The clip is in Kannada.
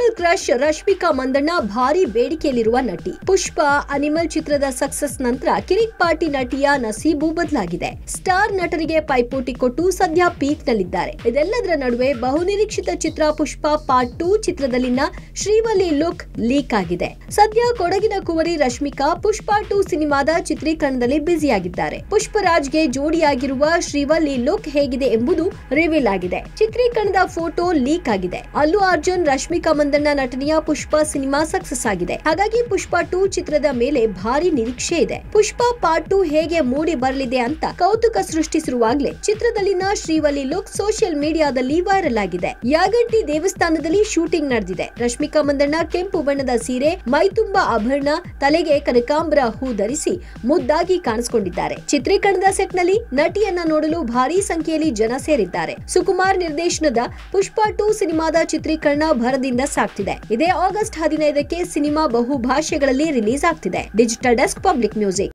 ನ್ಯಾಷನಲ್ ಕ್ರಶ್ ರಶ್ಮಿಕಾ ಮಂದಣ್ಣ ಭಾರಿ ಬೇಡಿಕೆಯಲ್ಲಿರುವ ನಟಿ ಪುಷ್ಪ ಅನಿಮಲ್ ಚಿತ್ರದ ಸಕ್ಸಸ್ ನಂತರ ಕಿರಿಕ್ ಪಾರ್ಟಿ ನಟಿಯ ನಸೀಬು ಬದಲಾಗಿದೆ ಸ್ಟಾರ್ ನಟರಿಗೆ ಪೈಪೋಟಿ ಕೊಟ್ಟು ಸದ್ಯ ಪೀಕ್ ನಲ್ಲಿದ್ದಾರೆ ಇದೆಲ್ಲದರ ನಡುವೆ ಬಹುನಿರೀಕ್ಷಿತ ಚಿತ್ರ ಪುಷ್ಪ ಪಾರ್ಟ್ ಟೂ ಚಿತ್ರದಲ್ಲಿನ ಶ್ರೀವಲ್ಲಿ ಲುಕ್ ಲೀಕ್ ಆಗಿದೆ ಸದ್ಯ ಕೊಡಗಿನ ಕುವರಿ ರಶ್ಮಿಕಾ ಪುಷ್ಪ ಟು ಸಿನಿಮಾದ ಚಿತ್ರೀಕರಣದಲ್ಲಿ ಬ್ಯುಸಿಯಾಗಿದ್ದಾರೆ ಪುಷ್ಪರಾಜ್ಗೆ ಜೋಡಿಯಾಗಿರುವ ಶ್ರೀವಲ್ಲಿ ಲುಕ್ ಹೇಗಿದೆ ಎಂಬುದು ರಿವೀಲ್ ಆಗಿದೆ ಚಿತ್ರೀಕರಣದ ಫೋಟೋ ಲೀಕ್ ಆಗಿದೆ ಅಲ್ಲು ಅರ್ಜುನ್ ರಶ್ಮಿಕಾ ಮಂದಣ್ಣ ನಟನೆಯ ಪುಷ್ಪ ಸಿನಿಮಾ ಸಕ್ಸಸ್ ಆಗಿದೆ ಹಾಗಾಗಿ ಪುಷ್ಪ ಟೂ ಚಿತ್ರದ ಮೇಲೆ ಭಾರಿ ನಿರೀಕ್ಷೆ ಇದೆ ಪುಷ್ಪ ಪಾರ್ಟ್ ಟೂ ಹೇಗೆ ಮೂಡಿ ಬರಲಿದೆ ಅಂತ ಕೌತುಕ ಸೃಷ್ಟಿಸಿರುವಾಗಲೇ ಚಿತ್ರದಲ್ಲಿನ ಶ್ರೀವಲಿ ಲುಕ್ ಸೋಷಿಯಲ್ ಮೀಡಿಯಾದಲ್ಲಿ ವೈರಲ್ ಆಗಿದೆ ಯಾಗಂಟಿ ದೇವಸ್ಥಾನದಲ್ಲಿ ಶೂಟಿಂಗ್ ನಡೆದಿದೆ ರಶ್ಮಿಕಾ ಮಂದಣ್ಣ ಕೆಂಪು ಬಣ್ಣದ ಸೀರೆ ಮೈತುಂಬಾ ಆಭರಣ ತಲೆಗೆ ಕನಕಾಂಬರ ಹೂ ಧರಿಸಿ ಮುದ್ದಾಗಿ ಕಾಣಿಸಿಕೊಂಡಿದ್ದಾರೆ ಚಿತ್ರೀಕರಣದ ಸೆಟ್ ನಲ್ಲಿ ನಟಿಯನ್ನ ನೋಡಲು ಭಾರಿ ಸಂಖ್ಯೆಯಲ್ಲಿ ಜನ ಸೇರಿದ್ದಾರೆ ಸುಕುಮಾರ್ ನಿರ್ದೇಶನದ ಪುಷ್ಪ ಟೂ ಸಿನಿಮಾದ ಚಿತ್ರೀಕರಣ ಭರದಿಂದ ರಿಲೀಸ್ ಆಗ್ತಿದೆ ಇದೇ ಆಗಸ್ಟ್ ಹದಿನೈದಕ್ಕೆ ಸಿನಿಮಾ ಬಹು ಭಾಷೆಗಳಲ್ಲಿ ರಿಲೀಸ್ ಆಗ್ತಿದೆ ಡಿಜಿಟಲ್ ಡೆಸ್ಕ್ ಪಬ್ಲಿಕ್ ಮ್ಯೂಸಿಕ್